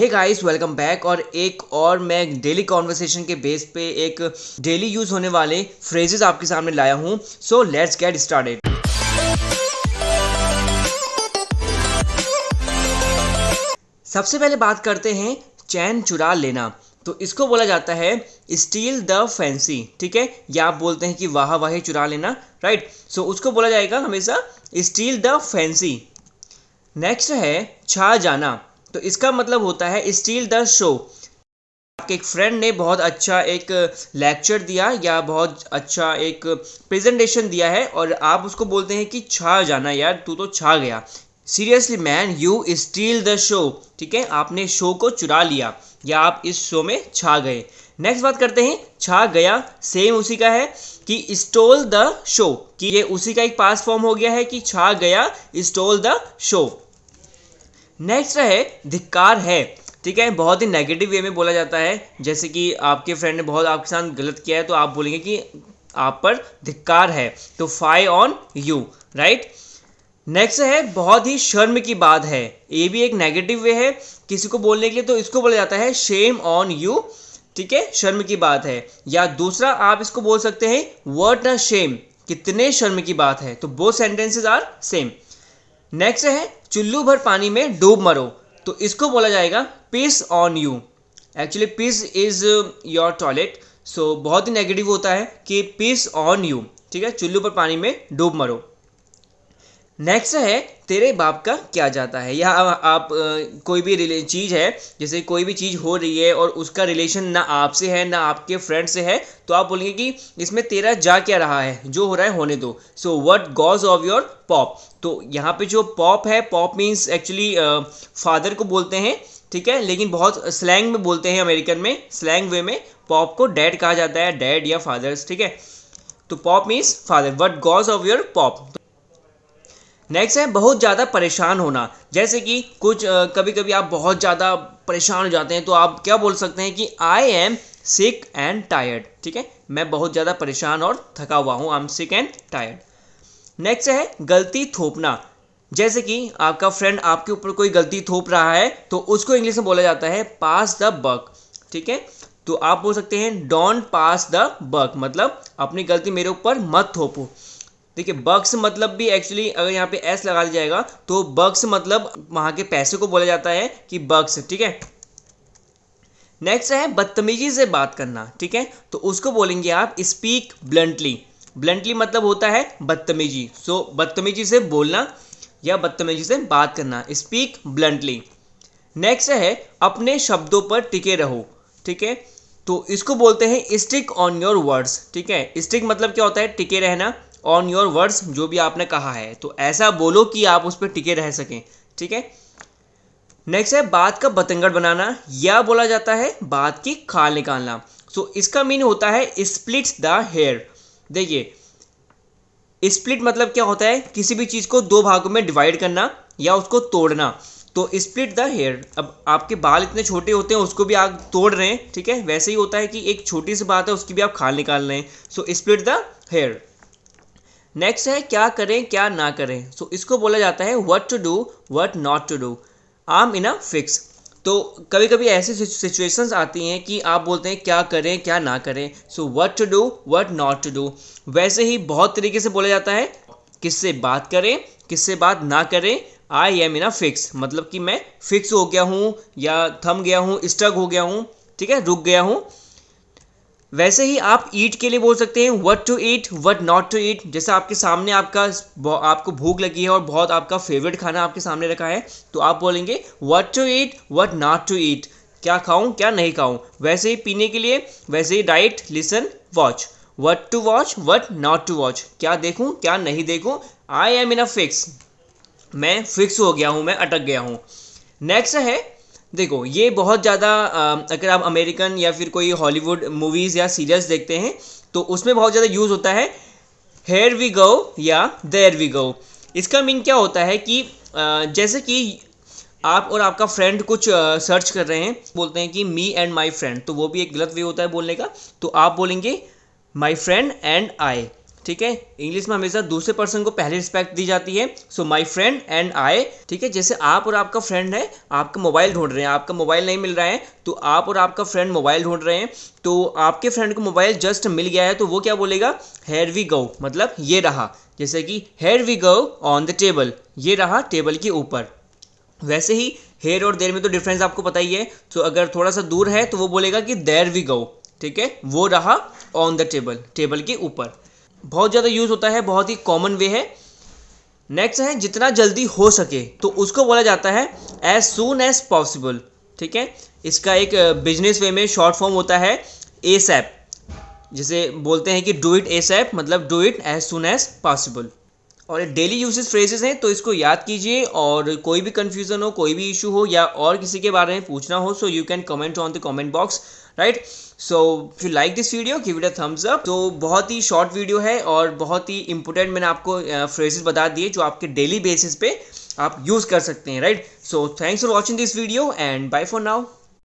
hey guys welcome back और एक और मैं डेली कॉन्वर्सेशन के बेस पे एक डेली यूज होने वाले फ्रेजेस आपके सामने लाया हूँ सो लेट्स गेट स्टार्टेड सबसे पहले बात करते हैं चैन चुरा लेना तो इसको बोला जाता है स्टील द फैंसी ठीक है या आप बोलते हैं कि वाह वाह चुरा लेना राइट सो so, उसको बोला जाएगा हमेशा स्टील द फैंसी नेक्स्ट है छा जाना तो इसका मतलब होता है स्टील द शो आपके एक फ्रेंड ने बहुत अच्छा एक लेक्चर दिया या बहुत अच्छा एक प्रेजेंटेशन दिया है और आप उसको बोलते हैं कि छा जाना यार तू तो छा गया seriously man you steal the show ठीक है आपने शो को चुरा लिया या आप इस शो में छा गए नेक्स्ट बात करते हैं छा गया सेम उसी का है कि स्टोल द शो कि ये उसी का एक पास फॉर्म हो गया है कि छा गया स्टोल द शो नेक्स्ट है धिक्कार है ठीक है बहुत ही नेगेटिव वे में बोला जाता है जैसे कि आपके फ्रेंड ने बहुत आपके साथ गलत किया है तो आप बोलेंगे कि आप पर धिक्कार है तो fie on you right next है बहुत ही शर्म की बात है ये भी एक नेगेटिव वे है किसी को बोलने के लिए तो इसको बोला जाता है शेम ऑन यू ठीक है शर्म की बात है या दूसरा आप इसको बोल सकते हैं वर्ड न शेम कितने शर्म की बात है तो बो सेंटेंसेज आर सेम नेक्स्ट है चुल्लू भर पानी में डूब मरो तो इसको बोला जाएगा piss on you actually piss is your toilet so बहुत ही नेगेटिव होता है कि पिस ऑन यू ठीक है चुल्लू पर पानी में डूब मरो नेक्स्ट है तेरे बाप का क्या जाता है या आप आ, कोई भी चीज़ है जैसे कोई भी चीज़ हो रही है और उसका रिलेशन ना आपसे है ना आपके फ्रेंड से है तो आप बोलेंगे कि इसमें तेरा जा क्या रहा है जो हो रहा है होने दो so what goes of your pop तो यहाँ पे जो पॉप है पॉप मीन्स एक्चुअली फादर को बोलते हैं ठीक है लेकिन बहुत स्लैंग में बोलते हैं अमेरिकन में स्लैंग वे में पॉप को डैड कहा जाता है डैड या फादर्स ठीक है तो pop means father what goes of your pop next है बहुत ज़्यादा परेशान होना जैसे कि कुछ कभी कभी आप बहुत ज़्यादा परेशान हो जाते हैं तो आप क्या बोल सकते हैं कि I am sick and tired ठीक है मैं बहुत ज़्यादा परेशान और थका हुआ हूँ I am sick and tired next है गलती थोपना जैसे कि आपका फ्रेंड आपके ऊपर कोई गलती थोप रहा है तो उसको इंग्लिश में बोला जाता है पास द बक ठीक है तो आप बोल सकते हैं डोंट पास द बक मतलब अपनी गलती मेरे ऊपर मत थोपो देखिए बक्स मतलब भी एक्चुअली अगर यहाँ पे एस लगा दिया जाएगा तो बक्स मतलब वहां के पैसे को बोला जाता है कि बक्स ठीक है नेक्स्ट है बदतमीजी से बात करना ठीक है तो उसको बोलेंगे आप स्पीक ब्लंटली ब्लंटली मतलब होता है बदतमीजी सो so, बदतमीजी से बोलना या बदतमीजी से बात करना स्पीक ब्लंटली नेक्स्ट है अपने शब्दों पर टिके रहो ठीक है तो इसको बोलते हैं स्टिक ऑन योर वर्ड्स ठीक है स्टिक मतलब क्या होता है टिके रहना ऑन योर वर्ड्स जो भी आपने कहा है तो ऐसा बोलो कि आप उस पर टिके रह सकें ठीक है नेक्स्ट है बात का बतंगड़ बनाना या बोला जाता है बात की खाल निकालना सो so, इसका मीन होता है स्प्लिट्स द हेयर देखिए स्प्लिट मतलब क्या होता है किसी भी चीज़ को दो भागों में डिवाइड करना या उसको तोड़ना तो स्प्लिट द हेयर अब आपके बाल इतने छोटे होते हैं उसको भी आप तोड़ रहे हैं ठीक है वैसे ही होता है कि एक छोटी सी बात है उसकी भी आप खाल निकाल रहे हैं so split the hair next है क्या करें क्या ना करें सो so, इसको बोला जाता है what to do what not to do I'm in a fix तो कभी कभी ऐसी सिचुएशंस आती हैं कि आप बोलते हैं क्या करें क्या ना करें so what to do what not to do वैसे ही बहुत तरीके से बोला जाता है किससे बात करें किससे बात ना करें आई एम इन अ फिक्स मतलब कि मैं फिक्स हो गया हूँ या थम गया हूँ स्टक हो गया हूँ ठीक है रुक गया हूँ वैसे ही आप ईट के लिए बोल सकते हैं what to eat what not to eat जैसे आपके सामने आपका आपको भूख लगी है और बहुत आपका फेवरेट खाना आपके सामने रखा है तो आप बोलेंगे what to eat what not to eat क्या खाऊं क्या नहीं खाऊं वैसे ही पीने के लिए वैसे ही diet listen watch what to watch what not to watch क्या देखूं क्या नहीं देखूं I am in a fix मैं फिक्स हो गया हूं मैं अटक गया हूं नेक्स्ट है देखो ये बहुत ज़्यादा अगर आप अमेरिकन या फिर कोई हॉलीवुड मूवीज़ या सीरियल्स देखते हैं तो उसमें बहुत ज़्यादा यूज़ होता है हेयर वी गो या देयर वी गो इसका मीन क्या होता है कि जैसे कि आप और आपका फ्रेंड कुछ सर्च कर रहे हैं बोलते हैं कि मी एंड माई फ्रेंड तो वो भी एक गलत वे होता है बोलने का तो आप बोलेंगे माई फ्रेंड एंड आई ठीक है इंग्लिश में हमेशा दूसरे पर्सन को पहले रिस्पेक्ट दी जाती है सो माई फ्रेंड एंड आई ठीक है जैसे आप और आपका फ्रेंड है आपका मोबाइल ढूंढ रहे हैं आपका मोबाइल नहीं मिल रहा है तो आप और आपका फ्रेंड मोबाइल ढूंढ रहे हैं तो आपके फ्रेंड को मोबाइल जस्ट मिल गया है तो वो क्या बोलेगा हेयर वी गो मतलब ये रहा जैसे कि here we go on the table ये रहा टेबल के ऊपर वैसे ही हेयर और देर में तो डिफरेंस आपको पता ही है तो अगर थोड़ा सा दूर है तो वो बोलेगा कि देर वी गो ठीक है वो रहा ऑन द टेबल टेबल के ऊपर बहुत ज़्यादा यूज़ होता है बहुत ही कॉमन वे है नेक्स्ट है जितना जल्दी हो सके तो उसको बोला जाता है एज सुन एज पॉसिबल ठीक है इसका एक बिजनेस वे में शॉर्ट फॉर्म होता है ए सैप जिसे बोलते हैं कि डू इट ए सैप मतलब do it as soon as possible और डेली यूसेज फ्रेजेस हैं तो इसको याद कीजिए और कोई भी कन्फ्यूज़न हो कोई भी इशू हो या और किसी के बारे में पूछना हो so you can comment on the comment box right so you like this video give it a thumbs up तो बहुत ही शॉर्ट वीडियो है और बहुत ही इंपॉर्टेंट मैंने आपको फ्रेजेस बता दिए जो आपके डेली बेसिस पे आप यूज़ कर सकते हैं right so thanks for watching this video and bye for now